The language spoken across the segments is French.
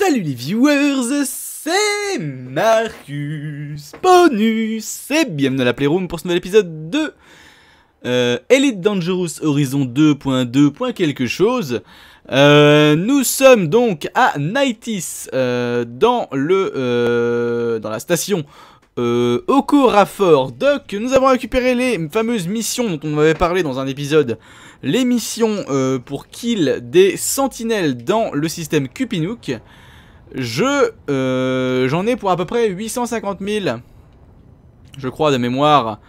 Salut les viewers, c'est Marcus Bonus et bienvenue dans la Playroom pour ce nouvel épisode de euh, Elite Dangerous Horizon 2.2. quelque chose. Euh, nous sommes donc à Nightis euh, dans le dans la station euh, Okorafor Doc, nous avons récupéré les fameuses missions dont on avait parlé dans un épisode. Les missions pour kill des sentinelles dans le système Cupinook. Je, euh, j'en ai pour à peu près 850 000, je crois, de mémoire,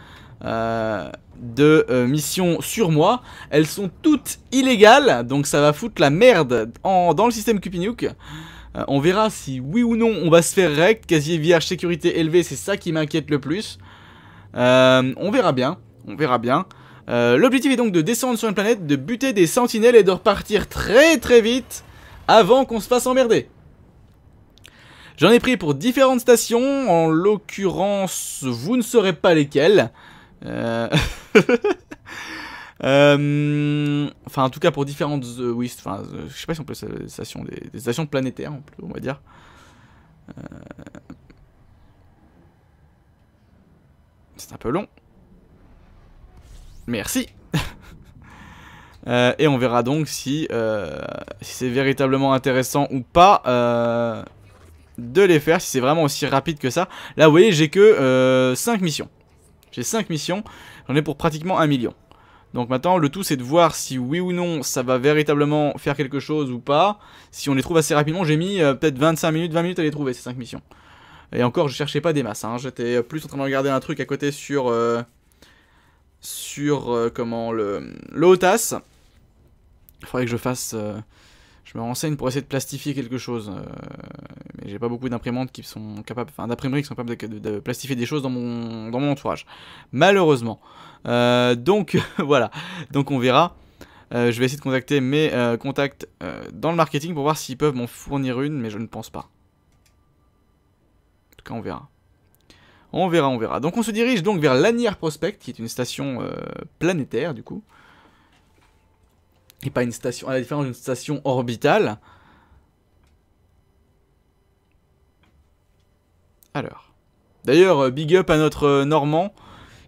euh, de euh, missions sur moi. Elles sont toutes illégales, donc ça va foutre la merde dans le système Cupinook. on verra si oui ou non on va se faire rect, casier vierge, sécurité élevée, c'est ça qui m'inquiète le plus. on verra bien, on verra bien. L'objectif est donc de descendre sur une planète, de buter des sentinelles et de repartir très très vite avant qu'on se fasse emmerder. J'en ai pris pour différentes stations, en l'occurrence, vous ne saurez pas lesquelles. Euh, euh, enfin, en tout cas, pour différentes... Euh, enfin, je sais pas si on peut des stations, des, stations planétaires, on va dire. C'est un peu long. Merci et on verra donc si, c'est véritablement intéressant ou pas de les faire si c'est vraiment aussi rapide que ça. Là, vous voyez, j'ai que euh, 5 missions. J'ai 5 missions, j'en ai pour pratiquement 1 million. Donc maintenant, le tout, c'est de voir si oui ou non, ça va véritablement faire quelque chose ou pas. Si on les trouve assez rapidement, j'ai mis euh, peut-être 25 minutes, 20 minutes à les trouver, ces 5 missions. Et encore, je cherchais pas des masses, hein. j'étais plus en train de regarder un truc à côté sur... Euh, sur, euh, comment, le... L'OTAS. Il faudrait que je fasse je me renseigne pour essayer de plastifier quelque chose. Euh, mais j'ai pas beaucoup d'imprimantes qui sont capables, enfin d'imprimeries qui sont capables de, plastifier des choses dans mon, dans mon entourage. Malheureusement. Euh, donc voilà. Donc on verra. Euh, je vais essayer de contacter mes contacts dans le marketing pour voir s'ils peuvent m'en fournir une, mais je ne pense pas. En tout cas, on verra. On verra, on verra. Donc on se dirige donc vers Lanière Prospect, qui est une station planétaire du coup et pas une station, à la différence d'une station orbitale. Alors. D'ailleurs, euh, big up à notre euh, Normand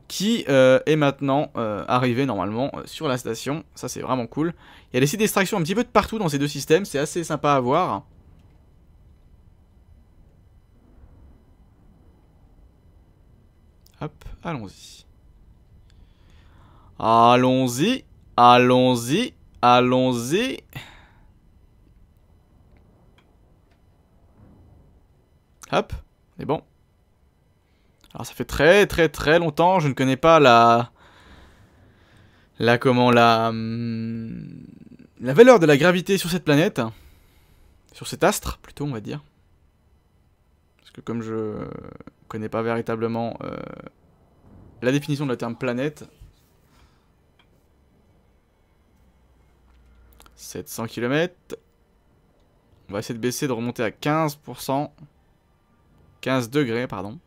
qui euh, est maintenant arrivé normalement sur la station. Ça, c'est vraiment cool. Il y a des sites d'extraction un petit peu de partout dans ces deux systèmes. C'est assez sympa à voir. Hop, allons-y. Allons-y, allons-y. Allons-y. Hop, est bon. Alors ça fait très très très longtemps, je ne connais pas la... La comment, la... Hum, la valeur de la gravité sur cette planète. Sur cet astre, plutôt, on va dire. Parce que comme je connais pas véritablement euh, la définition de la terme planète, 700 km. On va essayer de baisser, de remonter à 15%. 15 degrés, pardon.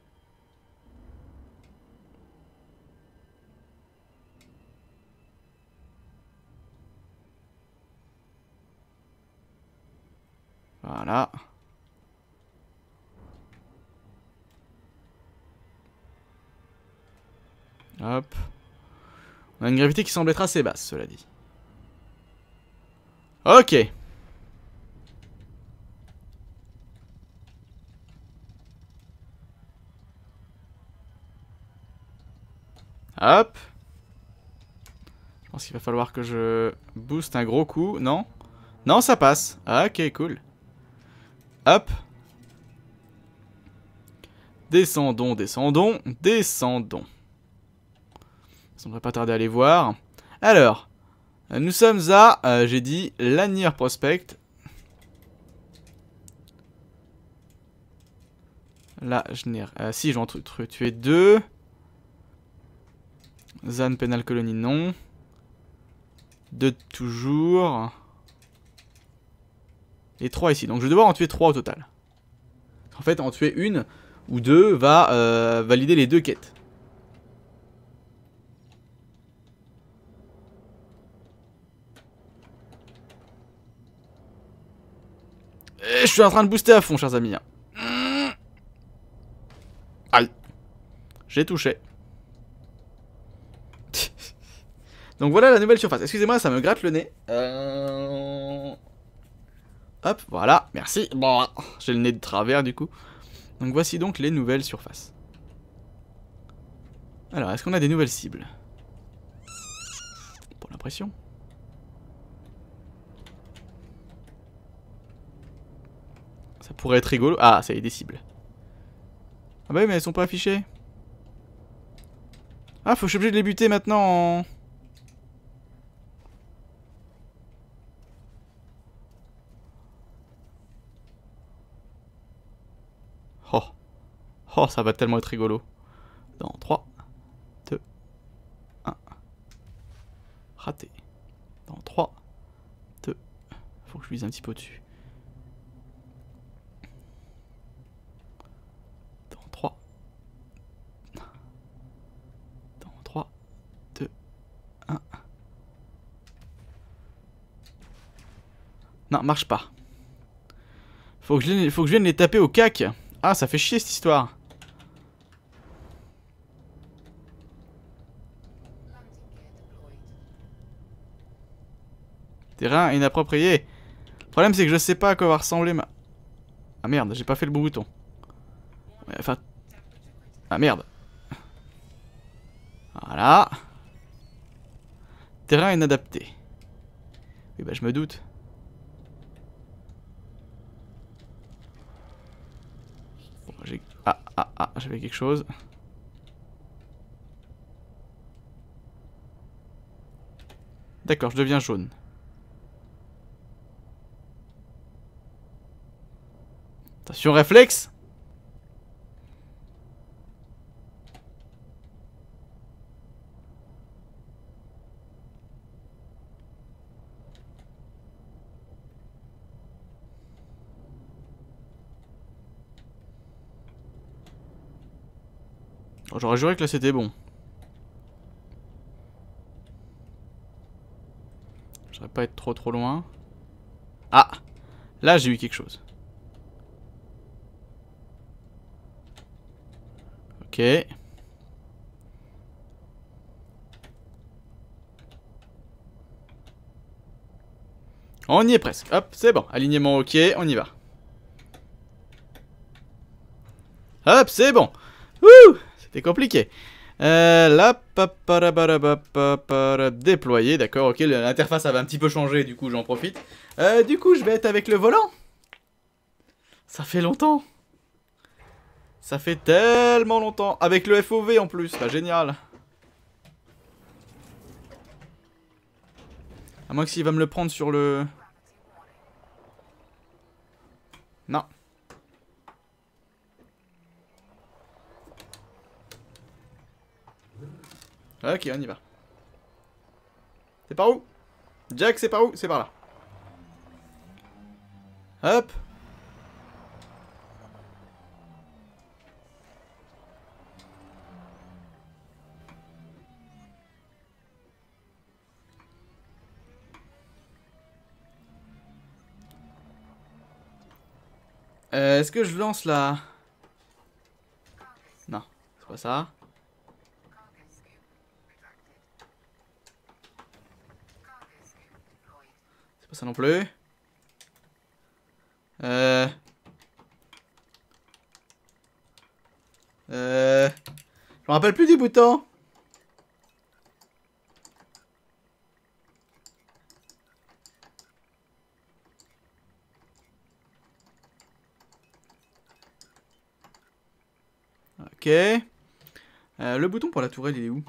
Voilà. Hop. On a une gravité qui semble être assez basse, cela dit. Ok. Hop. Je pense qu'il va falloir que je booste un gros coup. Non Non, ça passe. Ok, cool. Hop. Descendons, descendons, descendons. On ne devrait pas tarder à aller voir. Alors, nous sommes à, euh, j'ai dit, Lanier Prospect. Là, je n'ai... Euh, si, j'en tuer deux. Zan Penal Colony, non. Deux toujours. Et trois ici. Donc je vais devoir en tuer trois au total. En fait, en tuer une ou deux va euh, valider les deux quêtes. je suis en train de booster à fond, chers amis. Hein. Aïe. J'ai touché. Donc voilà la nouvelle surface. Excusez-moi, ça me gratte le nez. Euh, hop, voilà, merci. Bon, j'ai le nez de travers du coup. Donc voici donc les nouvelles surfaces. Alors, est-ce qu'on a des nouvelles cibles Pour l'impression. Ça pourrait être rigolo. Ah, ça y est, des cibles. Ah bah oui, mais elles sont pas affichées. Ah, faut que je suis obligé de les buter maintenant en... Oh. Oh, ça va tellement être rigolo. Dans 3, 2, 1. Raté. Dans 3, 2. Faut que je vise un petit peu au-dessus. Non, marche pas. Faut que, je, faut que vienne les taper au cac. Ah, ça fait chier cette histoire. Terrain inapproprié. Le problème c'est que je sais pas à quoi va ressembler ma... Ah merde, j'ai pas fait le bon bouton. enfin... Ah merde. Voilà. Terrain inadapté. Oui bah je me doute. Ah, ah, ah, j'avais quelque chose. D'accord, je deviens jaune. Attention réflexe J'aurais juré que là c'était bon. Je ne pas être trop trop loin. Ah Là j'ai eu quelque chose. Ok. On y est presque. Hop, c'est bon. Alignement ok, on y va. Hop, c'est bon. Wouh c'est compliqué. Euh, là, déployer, d'accord, ok, l'interface avait un petit peu changé, du coup j'en profite. Euh, du coup, je vais être avec le volant. Ça fait longtemps. Ça fait tellement longtemps. Avec le FOV en plus, pas bah, génial. À moins que s'il va me le prendre sur le... Non. Ok, on y va. C'est par où Jack, c'est par où C'est par là. Hop euh, Est-ce que je lance la... Non, c'est pas ça. ça non plus. Euh. euh... Je me rappelle plus du bouton Ok. Euh, le bouton pour la tourelle, il est où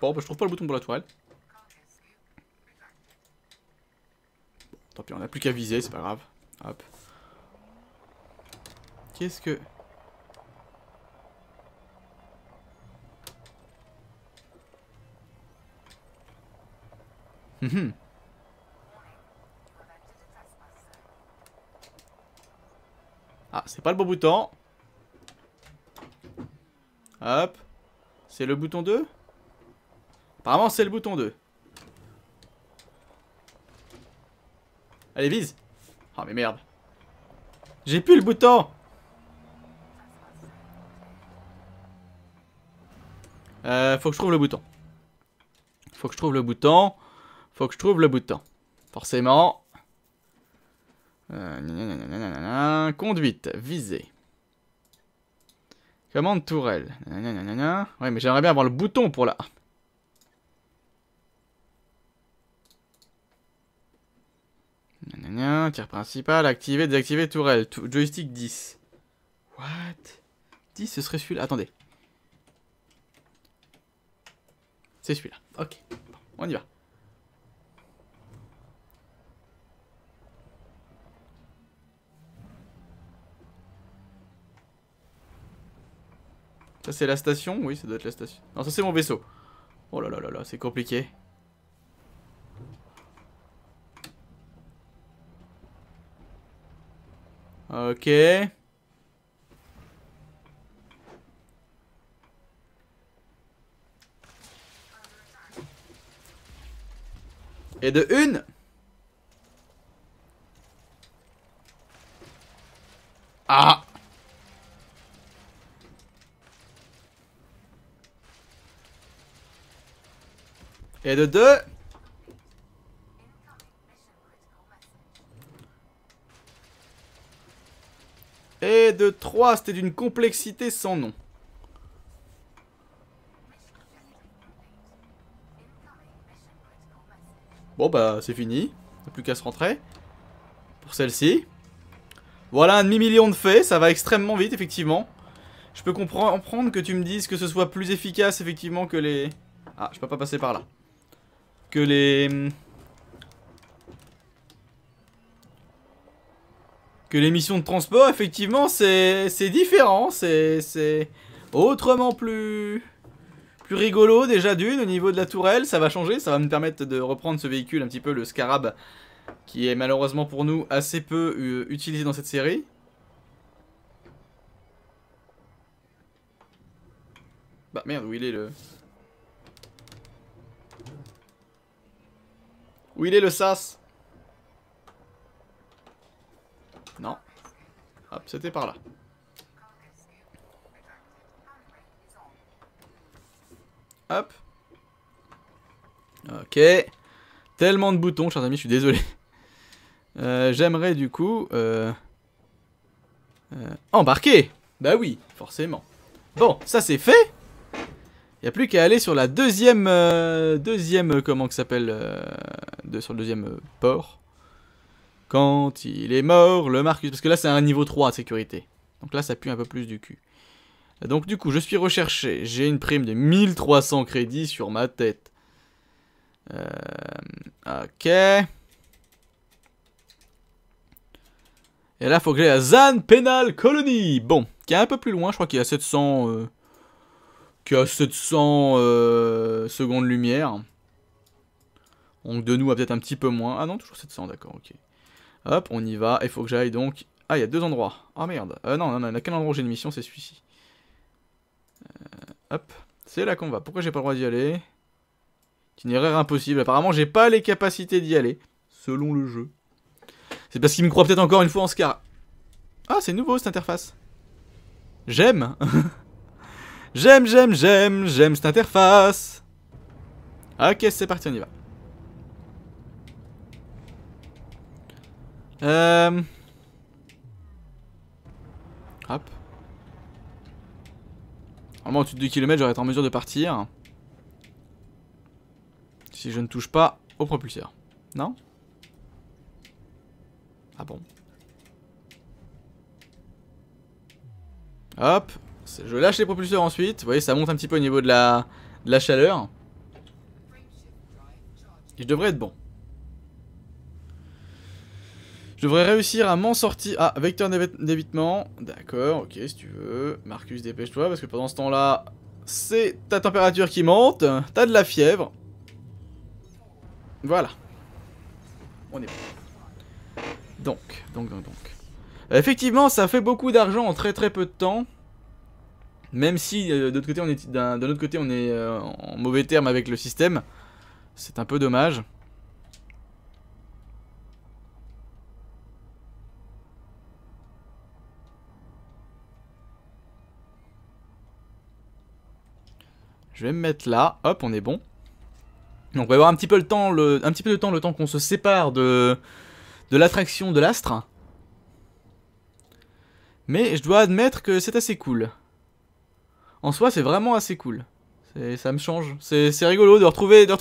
Bon, bah, je trouve pas le bouton pour la toile. tant pis, on n'a plus qu'à viser, c'est pas grave. Hop. Qu'est-ce que... Hum, hum. Ah, c'est pas le bon bouton. Hop. C'est le bouton 2 Apparemment, c'est le bouton 2. Allez, vise Oh, mais merde. J'ai plus le bouton euh, faut que je trouve le bouton. Faut que je trouve le bouton. Faut que je trouve le bouton. Forcément. Euh, conduite, visée. Commande tourelle. ouais, mais j'aimerais bien avoir le bouton pour la... Tire tir principal, activer, désactiver tourelle. joystick 10. What 10, ce serait celui-là. Attendez. C'est celui-là. Ok. on y va. Ça c'est la station Oui, ça doit être la station. Non, ça c'est mon vaisseau. Oh là là là là, c'est compliqué. Ok. Et de une Ah Et de deux c'était d'une complexité sans nom. Bon bah c'est fini, On plus qu'à se rentrer. Pour celle-ci. Voilà un demi-million de faits, ça va extrêmement vite effectivement. Je peux comprendre que tu me dises que ce soit plus efficace effectivement que les... Ah, je peux pas passer par là. Que les... Hum, que l'émission de transport, effectivement, c'est différent. C'est autrement plus, plus rigolo déjà d'une. Au niveau de la tourelle, ça va changer. Ça va me permettre de reprendre ce véhicule, un petit peu le Scarab, qui est malheureusement pour nous assez peu euh, utilisé dans cette série. Bah merde, où il est le... Où il est le sas Non. Hop, c'était par là. Hop. Ok. Tellement de boutons, chers amis, je suis désolé. Euh, j'aimerais du coup... Euh, euh, embarquer Bah oui, forcément. Bon, ça c'est fait. Il a plus qu'à aller sur la deuxième... deuxième, comment que s'appelle de, Sur le deuxième port. Quand il est mort, le Marcus. Parce que là, c'est un niveau 3 de sécurité. Donc là, ça pue un peu plus du cul. Donc du coup, je suis recherché. J'ai une prime de 1300 crédits sur ma tête. Euh, ok. Et là, faut que j'aille à Zan Penal Colony. Bon, qui est un peu plus loin. Je crois qu'il y a 700... Euh, qui a 700 euh, secondes lumière. Donc de nous a peut-être un petit peu moins. Ah non, toujours 700, d'accord, ok. Hop, on y va. Il faut que j'aille donc... Ah, il y a deux endroits. Oh merde. Euh, non, non, non, il n'y a qu'un endroit où j'ai une mission, c'est celui-ci. Euh, hop. C'est là qu'on va. Pourquoi j'ai pas le droit d'y aller C'est une erreur impossible. Apparemment, j'ai pas les capacités d'y aller. Selon le jeu. C'est parce qu'il me croit peut-être encore une fois en Scar. Ah, c'est nouveau cette interface. J'aime J'aime, j'aime, j'aime, j'aime cette interface Ok, c'est parti, on y va. Euh... Hop. Normalement au-dessus de 2 km j'aurais été en mesure de partir. Si je ne touche pas au propulseur. Non Ah bon. Hop. Je lâche les propulseurs ensuite. Vous voyez ça monte un petit peu au niveau de la, de la chaleur. Et je devrais être bon. Je devrais réussir à m'en sortir. Ah, vecteur d'évitement. D'accord, ok, si tu veux. Marcus, dépêche-toi, parce que pendant ce temps-là, c'est ta température qui monte. T'as de la fièvre. Voilà. On est bon. Donc, donc, donc, donc. Effectivement, ça fait beaucoup d'argent en très très peu de temps. Même si euh, d'un autre côté on est euh, en mauvais terme avec le système. C'est un peu dommage. vais me mettre là. Hop, on est bon. Donc on va avoir un petit peu le temps, le, un petit peu de temps, le temps qu'on se sépare de, de l'attraction de l'astre. Mais je dois admettre que c'est assez cool. En soi, c'est vraiment assez cool. Ça me change. C'est rigolo de retrouver, de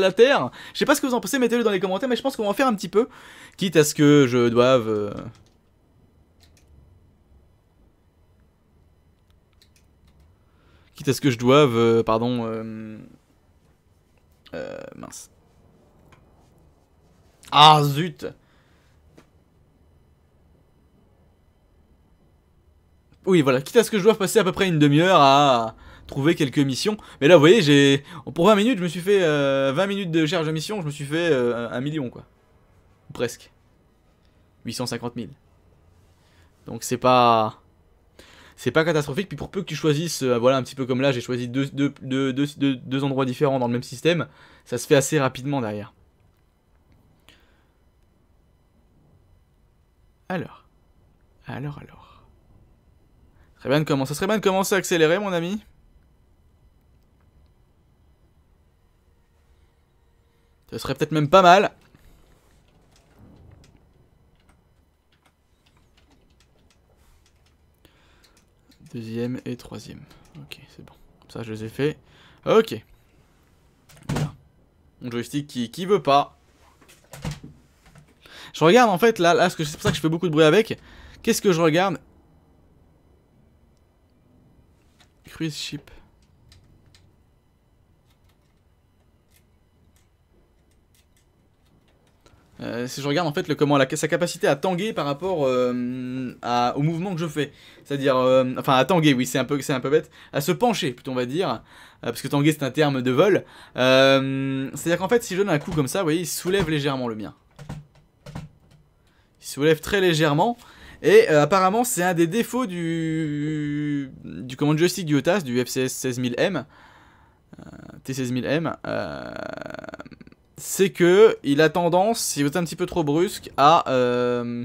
la, Terre. Je sais pas ce que vous en pensez, mettez-le dans les commentaires, mais je pense qu'on va en faire un petit peu. Quitte à ce que je doive... Euh, quitte à ce que je doive, euh, pardon, euh, euh, mince. Ah zut Oui, voilà, quitte à ce que je doive passer à peu près une demi-heure à trouver quelques missions. Mais là, vous voyez, j'ai pour 20 minutes, je me suis fait 20 minutes de charge de mission, je me suis fait un million, quoi. presque. 850 000. Donc c'est pas c'est pas catastrophique. Puis pour peu que tu choisisses, euh, voilà, un petit peu comme là, j'ai choisi deux, endroits différents dans le même système, ça se fait assez rapidement derrière. Alors, alors, alors. Très bien Ça serait bien de commencer à accélérer, mon ami. Ce serait peut-être même pas mal. Deuxième et troisième. Ok, c'est bon. Comme ça, je les ai fait. Ok. Voilà. Mon joystick qui, qui veut pas. Je regarde en fait, là, là c'est pour ça que je fais beaucoup de bruit avec. Qu'est-ce que je regarde Cruise ship. Euh, si je regarde en fait le, comment, sa capacité à tanguer par rapport euh, à, au mouvement que je fais. C'est-à-dire, euh, enfin à tanguer, oui, c'est un, peu, un peu bête, à se pencher plutôt on va dire, parce que tanguer c'est un terme de vol. C'est-à-dire qu'en fait si je donne un coup comme ça, vous voyez, il soulève légèrement le mien. Il soulève très légèrement. Et apparemment c'est un des défauts du, du command joystick du OTAS, du FCS 16000M, T16000M c'est que il a tendance, si vous êtes un petit peu trop brusque, à euh,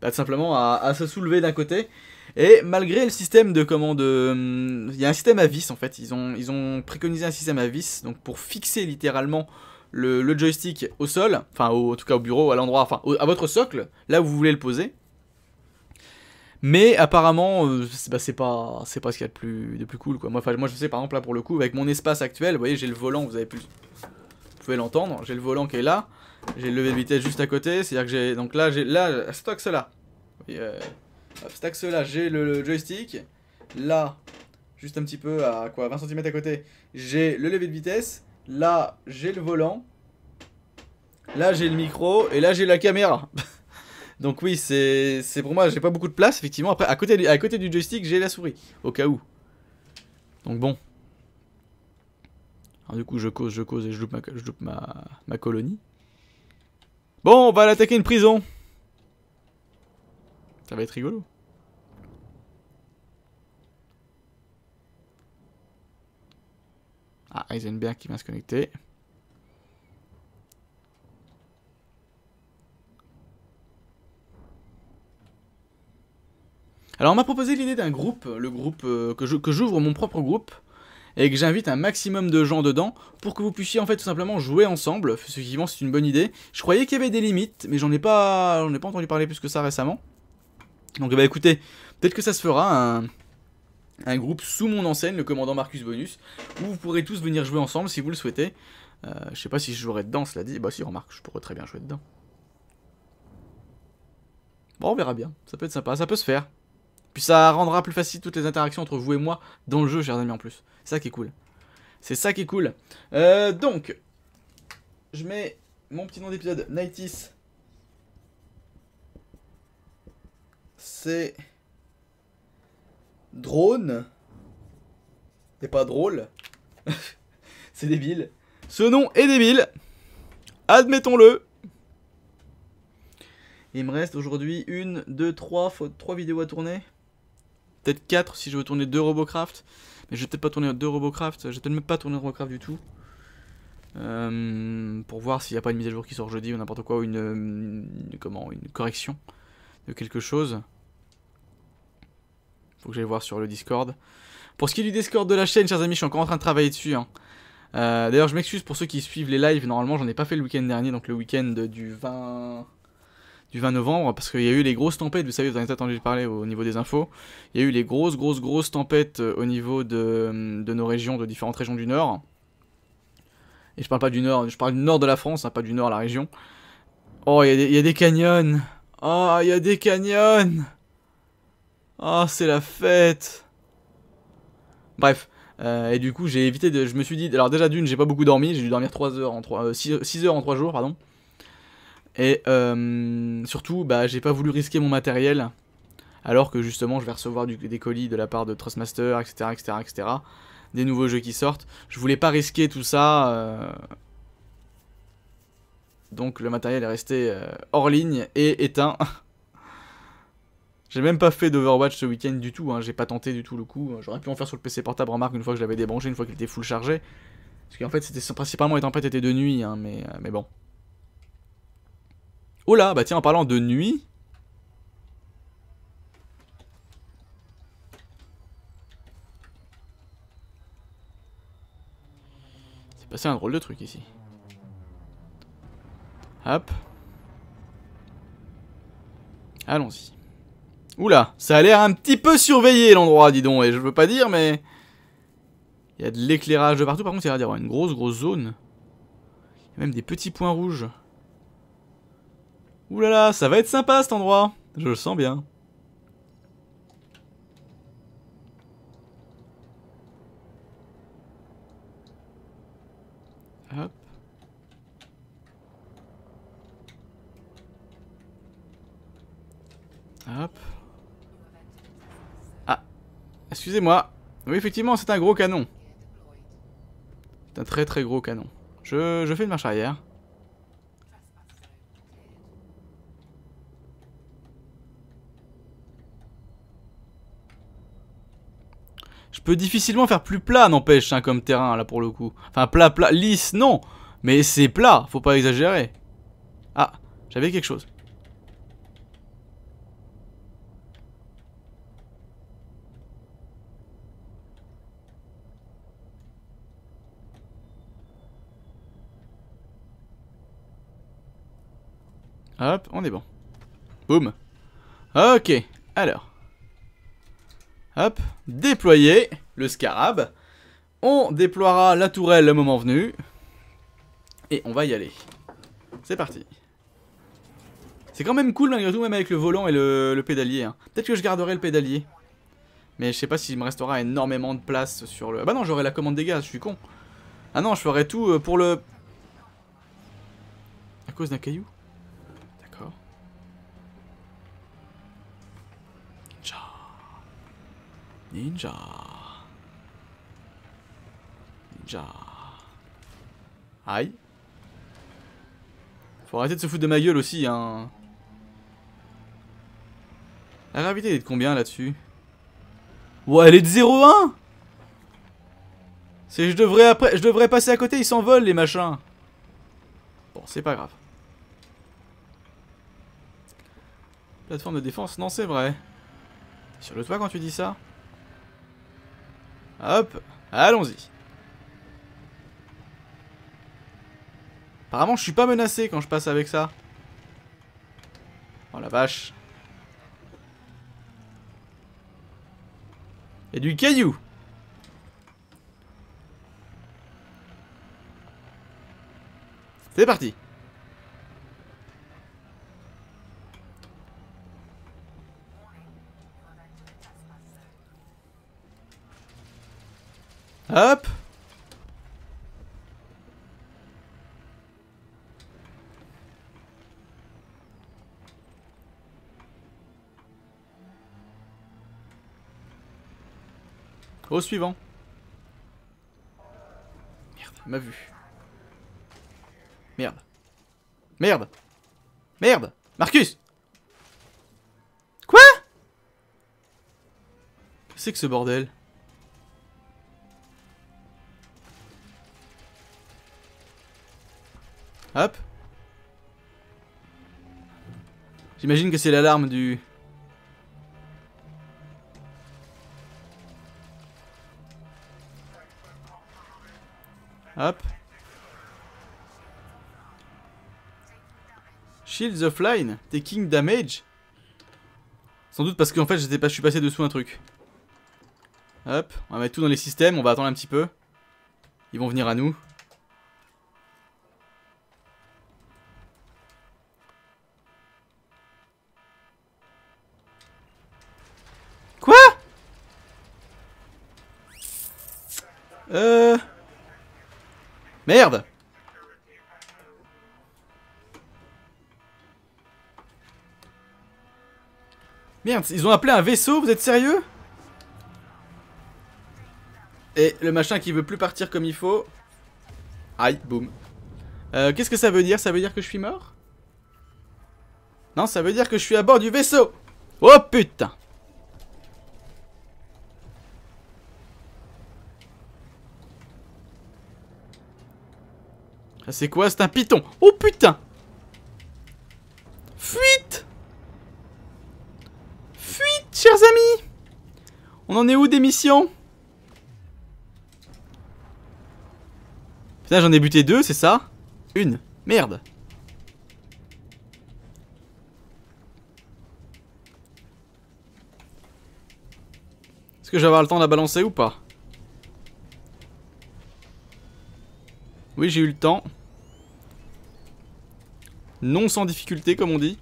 bah, tout simplement à, se soulever d'un côté. Et malgré le système de commande, il y a un système à vis en fait. Ils ont, ils ont préconisé un système à vis, donc pour fixer littéralement le, le joystick au sol, enfin au, en tout cas au bureau, à l'endroit, enfin à votre socle, là où vous voulez le poser. Mais apparemment, euh, bah, c'est pas, c'est pas ce qu'il y a de plus, de plus cool quoi. Moi, moi je sais par exemple là pour le coup avec mon espace actuel, vous voyez j'ai le volant, vous avez plus pouvez l'entendre, j'ai le volant qui est là, j'ai le levé de vitesse juste à côté, c'est-à-dire que j'ai, donc là, j'ai, là, cet axe-là, euh, cet j'ai le, joystick, là, juste un petit peu à quoi, 20 cm à côté, j'ai le levé de vitesse, là, j'ai le volant, là, j'ai le micro, et là, j'ai la caméra Donc oui, c'est pour moi, j'ai pas beaucoup de place, effectivement. Après, à côté, à côté du joystick, j'ai la souris, au cas où. Donc bon du coup, je cause, je cause et je loupe ma, colonie. Bon, on va attaquer une prison. Ça va être rigolo. Ah, Eisenberg qui vient se connecter. Alors on m'a proposé l'idée d'un groupe, le groupe euh, que j'ouvre mon propre groupe et que j'invite un maximum de gens dedans pour que vous puissiez en fait tout simplement jouer ensemble. Effectivement, c'est une bonne idée. Je croyais qu'il y avait des limites, mais j'en ai pas, j'en ai pas entendu parler plus que ça récemment. Donc bah écoutez, peut-être que ça se fera un, groupe sous mon enseigne, le commandant Marcus Bonus, où vous pourrez tous venir jouer ensemble si vous le souhaitez. Euh, je sais pas si je jouerai dedans, cela dit. Bah si, remarque, je pourrais très bien jouer dedans. Bon, on verra bien. Ça peut être sympa, ça peut se faire. Puis ça rendra plus facile toutes les interactions entre vous et moi dans le jeu, chers amis, en plus ça qui est cool. C'est ça qui est cool. Euh, donc, je mets mon petit nom d'épisode, Nightis. C'est... Drone. C'est pas drôle. c'est débile. Ce nom est débile. Admettons-le. Il me reste aujourd'hui une, deux, trois, trois vidéos à tourner. Peut-être quatre si je veux tourner deux Robocraft. Mais je vais peut-être pas tourner de Robocraft, je vais peut-être même pas tourner Robocraft du tout. Euh, pour voir s'il n'y a pas une mise à jour qui sort jeudi ou n'importe quoi, ou une, comment, une correction de quelque chose. Faut que j'aille voir sur le Discord. Pour ce qui est du Discord de la chaîne, chers amis, je suis encore en train de travailler dessus. Hein. Euh, d'ailleurs, je m'excuse pour ceux qui suivent les lives. Normalement, j'en ai pas fait le week-end dernier, donc le week-end du 20 du 20 novembre, parce qu'il y a eu les grosses tempêtes, vous savez, vous en avez entendu parler au niveau des infos, il y a eu les grosses, grosses, grosses tempêtes euh, au niveau de, nos régions, de différentes régions du Nord. Et je parle pas du Nord, je parle du Nord de la France, hein, pas du Nord, la région. Oh, il y, a des canyons Oh, il y a des canyons Oh, c'est la fête Bref, euh, et du coup, j'ai évité de... Je me suis dit... Alors déjà, d'une, j'ai pas beaucoup dormi, j'ai dû dormir 3 heures en 3... 6 euh, heures en 3 jours, pardon. Et euh, surtout, bah, j'ai pas voulu risquer mon matériel, alors que justement je vais recevoir des colis de la part de Trustmaster, etc., etc., etc., des nouveaux jeux qui sortent. Je voulais pas risquer tout ça, euh. donc le matériel est resté euh, hors ligne et éteint. j'ai même pas fait d'Overwatch ce week-end du tout, hein. j'ai pas tenté du tout le coup. J'aurais pu en faire sur le PC portable, en marque une fois que je l'avais débranché, une fois qu'il était full chargé. Parce qu'en fait, c'était principalement les tempêtes étaient de nuit, hein, mais, mais bon. Oh là, bah tiens, en parlant de nuit... C'est passé un drôle de truc ici. Hop. Allons-y. Oula, ça a l'air un petit peu surveillé l'endroit, dis donc, et je veux pas dire, mais... Il y a de l'éclairage de partout, par contre, il y a une grosse, grosse zone. Il y a même des petits points rouges. Ouh là là, ça va être sympa cet endroit Je le sens bien. Hop. Hop. Ah. Excusez-moi. Oui, effectivement, c'est un gros canon. C'est un très très gros canon. Je, je fais une marche arrière. peut difficilement faire plus plat, n'empêche, hein, comme terrain, là, pour le coup. Enfin, plat, plat, lisse, non Mais c'est plat, faut pas exagérer. Ah, j'avais quelque chose. Hop, on est bon. Boum. Ok, alors. Hop, déployer le scarab. On déploiera la tourelle le moment venu. Et on va y aller. C'est parti. C'est quand même cool malgré tout, même avec le volant et le, pédalier. Hein. Peut-être que je garderai le pédalier. Mais je sais pas s'il me restera énormément de place sur le... Ah bah non, j'aurai la commande des gaz, je suis con. Ah non, je ferai tout euh, pour le... À cause d'un caillou Ninja. Ninja. Aïe. Faut arrêter de se foutre de ma gueule aussi, hein. La gravité est de combien là-dessus Ouais, elle est de 0,1 C'est je devrais après je devrais passer à côté, ils s'envolent les machins. Bon, c'est pas grave. Plateforme de défense, non, c'est vrai. Sur le toit quand tu dis ça Hop, allons-y. Apparemment, je suis pas menacé quand je passe avec ça. Oh la vache. Et du caillou. C'est parti. Hop Au suivant. Merde, m'a vu. Merde. Merde Merde Marcus Quoi C'est que ce bordel Hop. J'imagine que c'est l'alarme du... Hop. Shields offline, taking damage. Sans doute parce qu'en fait pas, je suis passé dessous un truc. Hop, on va mettre tout dans les systèmes, on va attendre un petit peu. Ils vont venir à nous. Merde Merde, ils ont appelé un vaisseau, vous êtes sérieux Et le machin qui veut plus partir comme il faut. Aïe, boum. Euh, Qu'est-ce que ça veut dire Ça veut dire que je suis mort Non, ça veut dire que je suis à bord du vaisseau Oh putain Ah, c'est quoi C'est un python Oh putain Fuite Fuite, chers amis On en est où des missions Putain, j'en ai buté deux, c'est ça Une. Merde Est-ce que j'avais le temps de la balancer ou pas Oui, j'ai eu le temps. Non sans difficulté, comme on dit.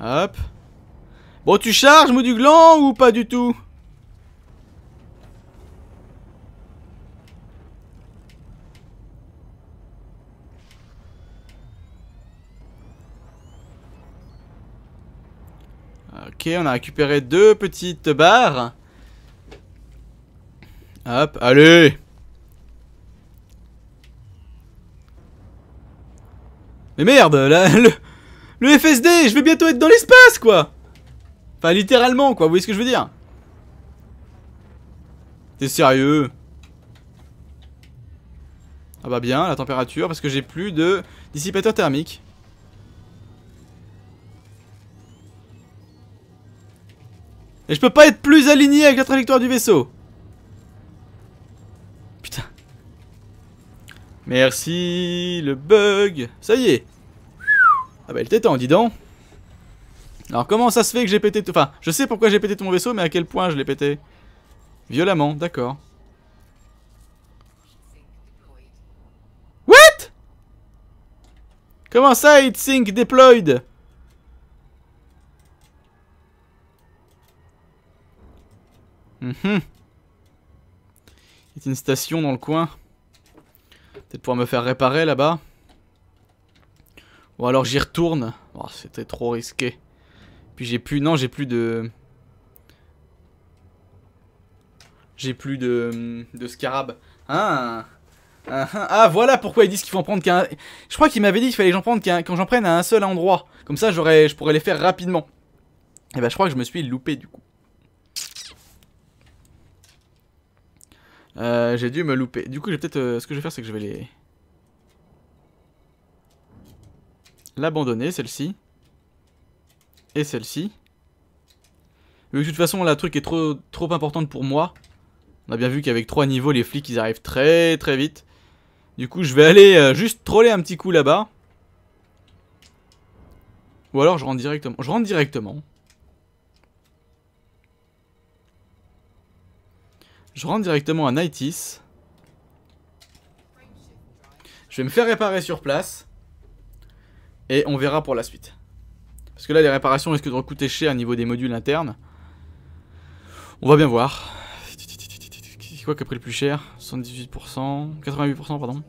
Hop. Bon, tu charges, mou du gland, ou pas du tout Ok, on a récupéré deux petites barres. Hop, allez Mais merde, le, le FSD, je vais bientôt être dans l'espace, quoi Enfin, littéralement, quoi, vous voyez ce que je veux dire T'es sérieux Ah bah bien, la température, parce que j'ai plus de dissipateur thermique. Et je peux pas être plus aligné avec la trajectoire du vaisseau Putain. Merci, le bug. Ça y est. Ah bah, il t'étend, dis donc. Alors, comment ça se fait que j'ai pété... Enfin, je sais pourquoi j'ai pété tout mon vaisseau, mais à quel point je l'ai pété. Violemment, d'accord. What Comment ça, it sync deployed Mhm une station dans le coin. Peut-être pouvoir me faire réparer là-bas. Ou alors j'y retourne. Oh, c'était trop risqué. Puis j'ai plus... Non, j'ai plus de... J'ai plus de... scarab. Ah ah, ah ah, voilà pourquoi ils disent qu'il faut en prendre qu'un. Je crois qu'il m'avait dit qu'il fallait j'en prendre qu'un, quand j'en prenne à un seul endroit. Comme ça, j'aurais, je pourrais les faire rapidement. Et eh bah, ben, je crois que je me suis loupé du coup. Euh, j'ai dû me louper. Du coup, j'ai peut-être. Euh, ce que je vais faire, c'est que je vais les. L'abandonner, celle-ci. Et celle-ci. Vu que de toute façon, la truc est trop, trop importante pour moi. On a bien vu qu'avec 3 niveaux, les flics, ils arrivent très très vite. Du coup, je vais aller euh, juste troller un petit coup là-bas. Ou alors, je rentre directement. Je rentre directement. Je rentre directement à Nightis. Je vais me faire réparer sur place. Et on verra pour la suite. Parce que là, les réparations risquent de coûter cher au niveau des modules internes. On va bien voir. C'est Quoi qui a pris le plus cher 78%, 88% pardon.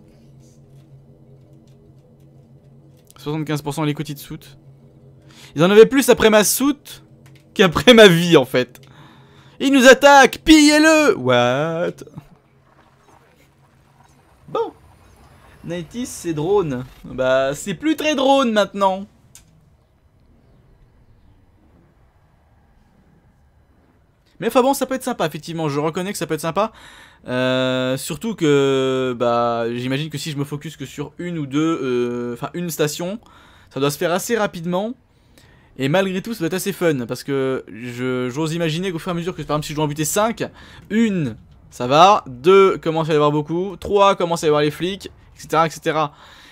75% les coûts de soute. Ils en avaient plus après ma soute qu'après ma vie en fait. Il nous attaque Pillez-le What Bon. Nightis, c'est drone. Bah, c'est plus très drone maintenant. Mais enfin bon, ça peut être sympa, effectivement. Je reconnais que ça peut être sympa. Euh, surtout que, bah, j'imagine que si je me focus que sur une ou deux, euh, enfin une station, ça doit se faire assez rapidement. Et malgré tout, ça va être assez fun, parce que j'ose imaginer qu'au fur et à mesure que, par exemple, si je dois en buter 5, une, ça va, 2 commence à y avoir beaucoup, 3 commence à y avoir les flics, etc., etc.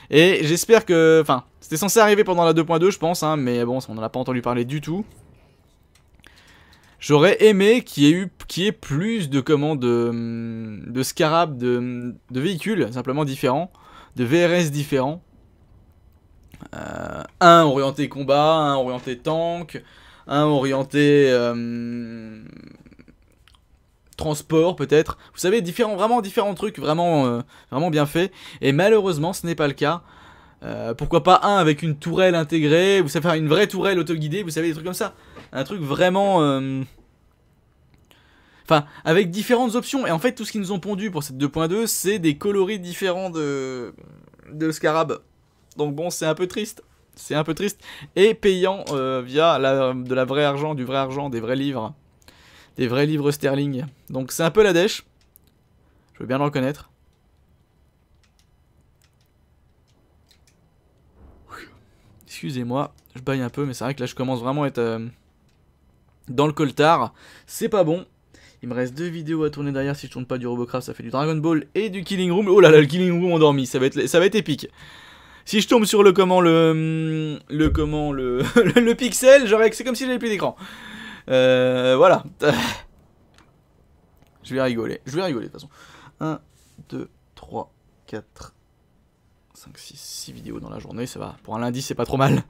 Et j'espère que, enfin, c'était censé arriver pendant la 2.2, je pense, hein, mais bon, on n'en a pas entendu parler du tout. J'aurais aimé qu'il y ait eu qu'il y ait plus de commandes de, de scarab de, de véhicules simplement différents, de VRS différents euh, un orienté combat, un orienté tank, un orienté euh, transport peut-être. Vous savez, vraiment différents trucs, vraiment, euh, vraiment bien faits. Et malheureusement, ce n'est pas le cas. pourquoi pas un avec une tourelle intégrée, vous savez faire une vraie tourelle autoguidée, vous savez des trucs comme ça. Un truc vraiment... Enfin, avec différentes options. Et en fait, tout ce qu'ils nous ont pondu pour cette 2.2, c'est des coloris différents de, de Scarab. Donc bon, c'est un peu triste. C'est un peu triste. Et payant euh, via la, de la vraie argent, du vrai argent, des vrais livres. Des vrais livres sterling. Donc c'est un peu la dèche. Je veux bien le reconnaître. Excusez-moi, je baille un peu, mais c'est vrai que là je commence vraiment à être euh, dans le coltard. C'est pas bon. Il me reste deux vidéos à tourner derrière. Si je tourne pas du Robocraft, ça fait du Dragon Ball et du Killing Room. Oh là là, le Killing Room endormi, ça va être, ça va être épique. Si je tombe sur le comment le le comment le le, pixel, j'aurais c'est comme si j'avais plus d'écran. Euh, voilà. Je vais rigoler. Je vais rigoler de toute façon. 1 2 3 4 5 6 6 vidéos dans la journée, ça va. Pour un lundi, c'est pas trop mal.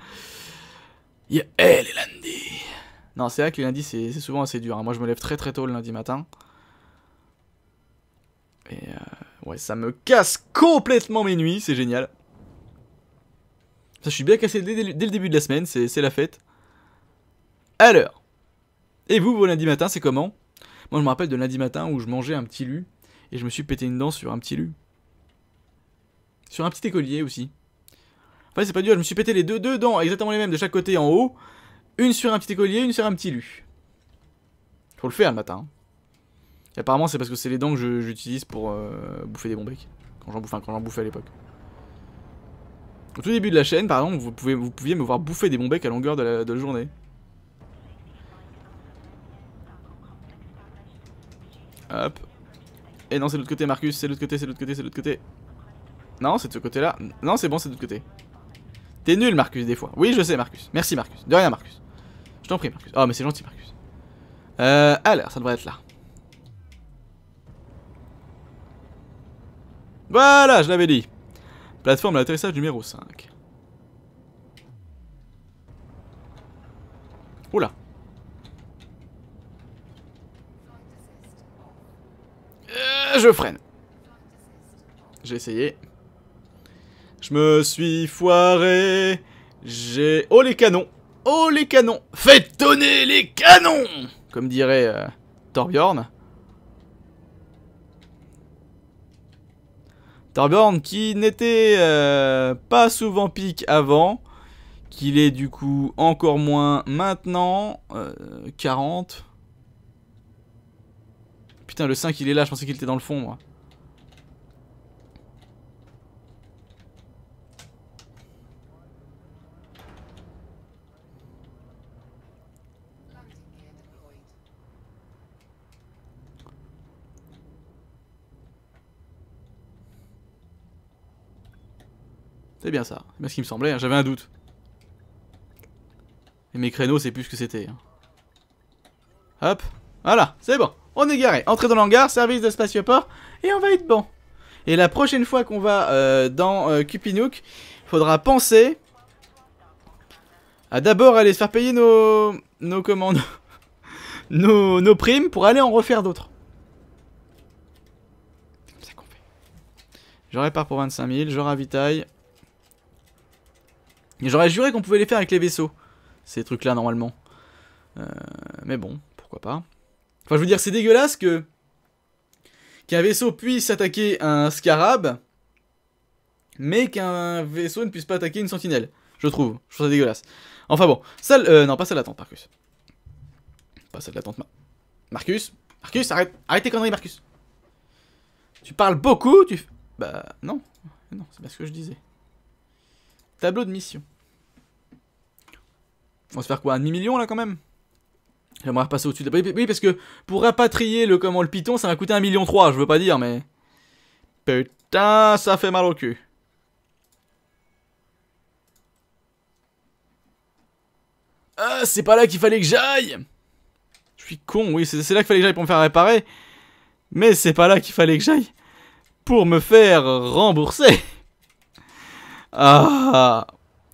Yeah, hey, les lundis. Non, c'est vrai que les lundis, c'est souvent assez dur. Hein. Moi, je me lève très très tôt le lundi matin. Et euh, ouais, ça me casse complètement mes nuits, c'est génial. Ça, je suis bien cassé dès, le début de la semaine, c'est la fête. Alors, et vous, vos lundi matin, c'est comment Moi, je me rappelle de lundi matin où je mangeais un petit lu et je me suis pété une dent sur un petit lu. Sur un petit écolier aussi. Enfin, c'est pas dur, je me suis pété les deux, dents exactement les mêmes de chaque côté en haut. Une sur un petit écolier, une sur un petit lu. Faut le faire le matin. apparemment, c'est parce que c'est les dents que j'utilise pour euh, bouffer des bons Quand j'en quand bouffais à l'époque. Au tout début de la chaîne, par exemple, vous, pouvez, vous pouviez me voir bouffer des bons à longueur de la, de la journée. Hop. Et non, c'est l'autre côté, Marcus, c'est l'autre côté, c'est l'autre côté, c'est l'autre côté. Non, c'est de ce côté-là. Non, c'est bon, c'est de l'autre côté. T'es nul, Marcus, des fois. Oui, je sais, Marcus. Merci, Marcus. De rien, Marcus. Je t'en prie, Marcus. Oh, mais c'est gentil, Marcus. Euh, alors, ça devrait être là. Voilà, je l'avais dit. Plateforme d'atterrissage numéro 5. Oula. Euh, je freine. J'ai essayé. Je me suis foiré. J'ai... Oh les canons Oh les canons Faites tonner les canons Comme dirait euh, Thorbjorn. Starborn qui n'était euh, pas souvent pique avant, qu'il est du coup encore moins maintenant, 40. Euh, Putain le 5 il est là, je pensais qu'il était dans le fond moi. C'est bien ça. C'est ce qui me semblait, hein. j'avais un doute. Et mes créneaux, c'est plus ce que c'était. Hein. Hop, voilà, c'est bon. On est garé. Entrée dans l'hangar, service de spatioport, et on va être bon. Et la prochaine fois qu'on va euh, dans euh, Cupinook, faudra penser à d'abord aller se faire payer nos, nos commandes, nos, nos primes pour aller en refaire d'autres. comme ça qu'on fait. Je répare pour 25 000, je ravitaille. J'aurais juré qu'on pouvait les faire avec les vaisseaux, ces trucs-là, normalement. Euh, mais bon, pourquoi pas. Enfin, je veux dire, c'est dégueulasse que... Qu'un vaisseau puisse attaquer un scarab, mais qu'un vaisseau ne puisse pas attaquer une sentinelle. Je trouve. Je trouve ça dégueulasse. Enfin bon, ça... Euh, non, pas salle d'attente, Marcus. Pas salle d'attente, ma... Marcus Marcus, arrête, arrête tes conneries, Marcus. Tu parles beaucoup, tu... Bah, non. Non, c'est pas ce que je disais. Tableau de mission. On va se faire quoi Un demi-million là quand même J'aimerais repasser au-dessus de Oui, parce que pour rapatrier le, comment, le piton, ça m'a coûté un million, trois je veux pas dire, mais... Putain, ça fait mal au cul. Ah, c'est pas là qu'il fallait que j'aille Je suis con, oui, c'est là qu'il fallait que j'aille pour me faire réparer. Mais c'est pas là qu'il fallait que j'aille pour me faire rembourser. Ah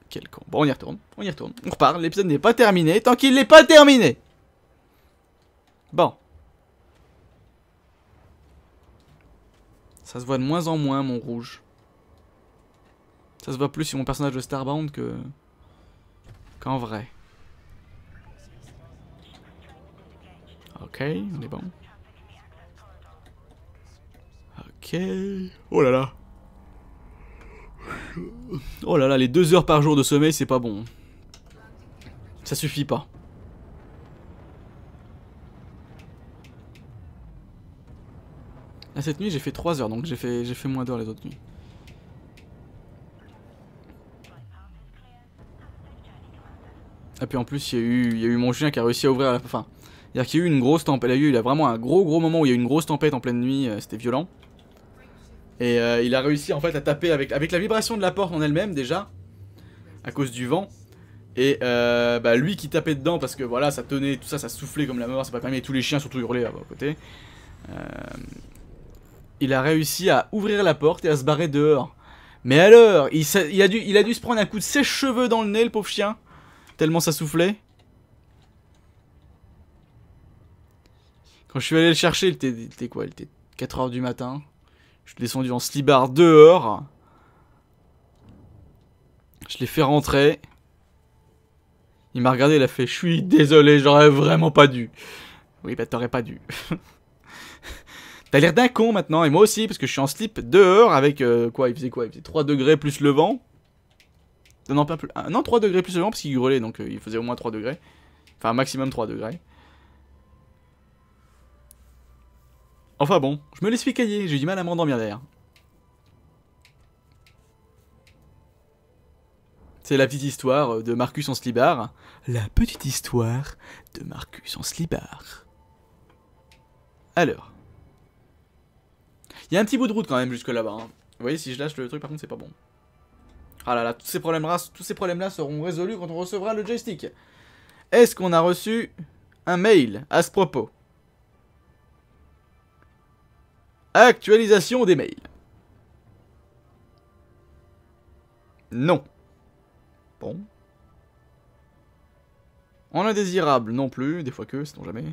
Quel con. Bon, on y retourne, on y retourne, on repart. L'épisode n'est pas terminé tant qu'il n'est pas terminé Bon. Ça se voit de moins en moins, mon rouge. Ça se voit plus sur mon personnage de Starbound que... qu'en vrai. Ok, on est bon. Ok. Oh là là. Oh là là, les deux heures par jour de sommeil, c'est pas bon. Ça suffit pas. Là, ah, cette nuit, j'ai fait 3 heures, donc j'ai fait, fait moins d'heures les autres nuits. Et ah, puis en plus, il y, a eu, eu mon chien qui a réussi à ouvrir Enfin la fin. y a eu une grosse tempête. Il y a eu a vraiment un gros gros moment où il y a eu une grosse tempête en pleine nuit, euh, c'était violent. Et euh, il a réussi en fait à taper avec, avec la vibration de la porte en elle-même déjà, à cause du vent. Et euh, bah, lui qui tapait dedans parce que voilà, ça tenait, tout ça, ça soufflait comme la mort, c'est pas permis, tous les chiens surtout hurlaient à côté. Euh, il a réussi à ouvrir la porte et à se barrer dehors. Mais alors, il, a dû, il a dû se prendre un coup de sèche-cheveux dans le nez, le pauvre chien, tellement ça soufflait. Quand je suis allé le chercher, il était quoi Il était 4h du matin. Je suis descendu en slip-bar dehors. Je l'ai fait rentrer. Il m'a regardé, il a fait Je suis désolé, j'aurais vraiment pas dû. Oui, bah t'aurais pas dû. T'as l'air d'un con maintenant, et moi aussi, parce que je suis en slip dehors avec euh, quoi Il faisait quoi Il faisait 3 degrés plus le vent. Non, pas plus. Ah, non, 3 degrés plus le vent parce qu'il grelait, donc euh, il faisait au moins 3 degrés. Enfin, maximum 3 degrés. Enfin bon, je me laisse cahier, j'ai du mal à m'endormir derrière. C'est la petite histoire de Marcus en slibar, La petite histoire de Marcus en slibar. Alors. Il y a un petit bout de route quand même jusque là-bas. Hein. Vous voyez, si je lâche le truc, par contre, c'est pas bon. Ah là là, tous ces problèmes-là seront résolus quand on recevra le joystick. Est-ce qu'on a reçu un mail à ce propos Actualisation des mails. Non. Bon. En indésirable non plus, des fois que, sinon jamais.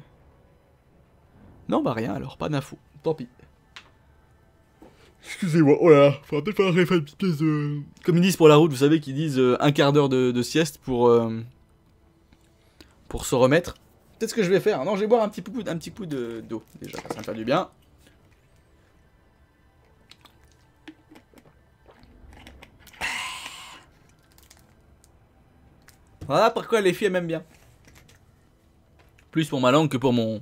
Non bah rien alors, pas d'infos. tant pis. Excusez-moi, oh là peut-être faire une petite Comme ils disent pour la route, vous savez qu'ils disent euh, un quart d'heure de, sieste pour... Euh, pour se remettre. Peut-être ce que je vais faire, non je vais boire un petit coup, un petit coup d'eau déjà, ça me fait du bien. Voilà ah, pourquoi les filles m'aiment bien. Plus pour ma langue que pour mon...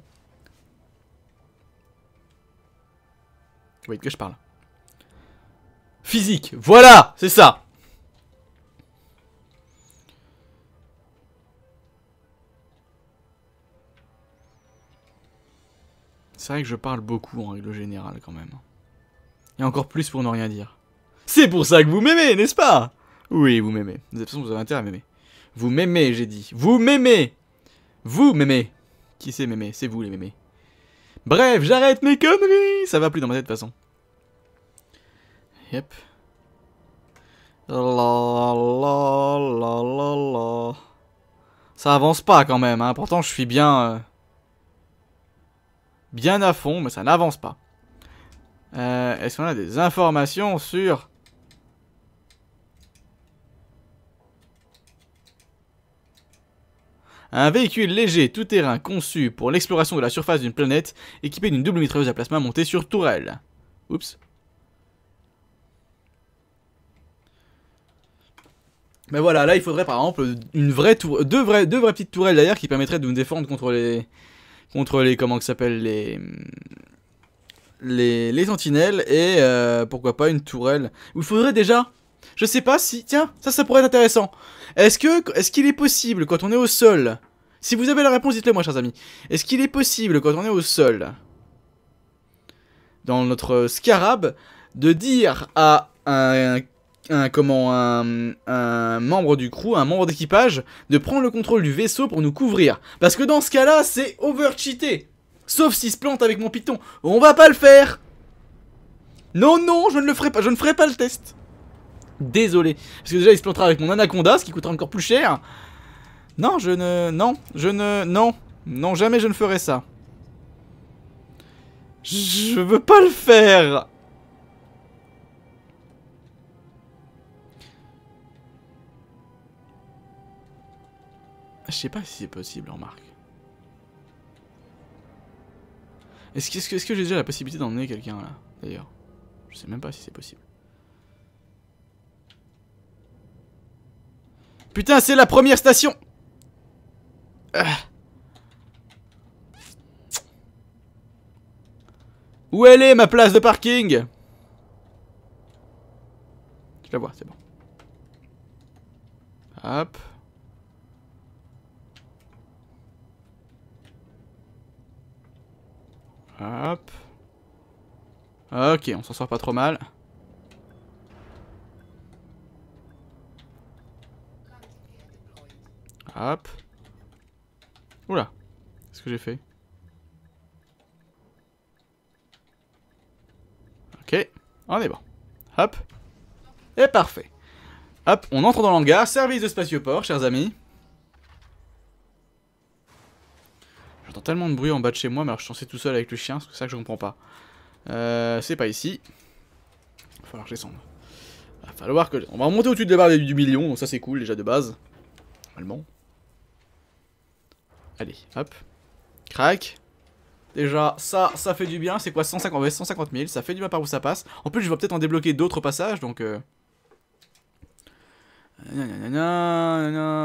Wait, que je parle. Physique, voilà, c'est ça. C'est vrai que je parle beaucoup en règle générale quand même. Et encore plus pour ne rien dire. C'est pour ça que vous m'aimez, n'est-ce pas Oui, vous m'aimez. De toute façon, vous avez intérêt à m'aimer. Vous m'aimez, j'ai dit. Vous m'aimez Vous m'aimez Qui c'est m'aimer C'est vous les m'aimez. Bref, j'arrête mes conneries Ça va plus dans ma tête de façon. Yep. La la la la la. Ça avance pas quand même, hein. Pourtant, je suis bien. Euh, bien à fond, mais ça n'avance pas. Euh, est-ce qu'on a des informations sur Un véhicule léger tout-terrain conçu pour l'exploration de la surface d'une planète, équipé d'une double mitrailleuse à plasma montée sur tourelle. Oups. Mais ben voilà, là il faudrait par exemple une vraie tour... deux, vraies... vraies petites tourelles d'ailleurs qui permettraient de nous défendre contre les... contre les... comment que s'appelle les... les... les sentinelles et euh, pourquoi pas une tourelle. Il faudrait déjà je sais pas si... Tiens, ça, ça pourrait être intéressant. Est-ce que, est-ce qu'il est possible, quand on est au sol... Si vous avez la réponse, dites-le moi, chers amis. Est-ce qu'il est possible, quand on est au sol, dans notre scarab, de dire à un, un comment, un, un, membre du crew, un membre d'équipage, de prendre le contrôle du vaisseau pour nous couvrir Parce que dans ce cas-là, c'est overchité Sauf s'il se plante avec mon piton. On va pas le faire Non, non, je ne le ferai pas, je ne ferai pas le test Désolé. Parce que déjà, il se plantera avec mon Anaconda, ce qui coûtera encore plus cher. Non, je ne... Non, je ne... Non. Non, jamais je ne ferai ça. Je veux pas le faire Je sais pas si c'est possible, remarque. Hein, est-ce que, que, que j'ai déjà la possibilité d'emmener quelqu'un là, d'ailleurs Je sais même pas si c'est possible. Putain, c'est la première station ah. Où elle est ma place de parking Je la vois, c'est bon. Hop. Hop. Ok, on s'en sort pas trop mal. Hop. Oula. Qu'est-ce que j'ai fait Ok. On est bon. Hop. Et parfait. Hop, on entre dans l'hangar. Service de spatioport, chers amis. J'entends tellement de bruit en bas de chez moi, mais alors je suis censé tout seul avec le chien, c'est ça que je comprends pas. Euh, c'est pas ici. Il va falloir que je descende. Va falloir que... On va remonter au-dessus de la barre du million, donc ça c'est cool déjà de base. Normalement. Allez, hop. Crac. Déjà, ça, ça fait du bien. C'est quoi 150, 150 000, ça fait du bien par où ça passe. En plus, je vais peut-être en débloquer d'autres passages, donc... Euh.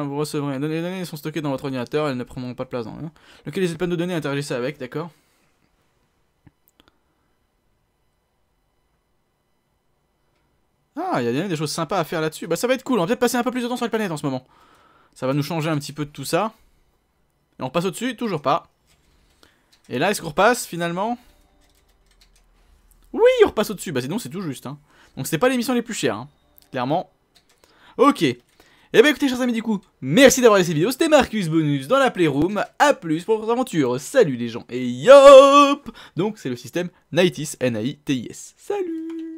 Vous recevrez. Les données sont stockées dans votre ordinateur, elles ne prendront pas de place dans le. les le de données, interagissez avec, d'accord Ah, il y a des choses sympas à faire là-dessus. Bah ça va être cool, on va peut-être passer un peu plus de temps sur la planète en ce moment. Ça va nous changer un petit peu de tout ça. Et on passe au-dessus, toujours pas. Et là, est-ce qu'on repasse finalement Oui, on repasse au-dessus. Bah sinon, c'est tout juste. Hein. Donc c'était pas les les plus chères. Hein, clairement. Ok. Et eh bah ben, écoutez, chers amis, du coup, merci d'avoir regardé cette vidéo. C'était Marcus Bonus dans la Playroom. A plus pour vos aventures. Salut les gens. Et yop Donc c'est le système NITIS, N-A-I-T-I-S. Salut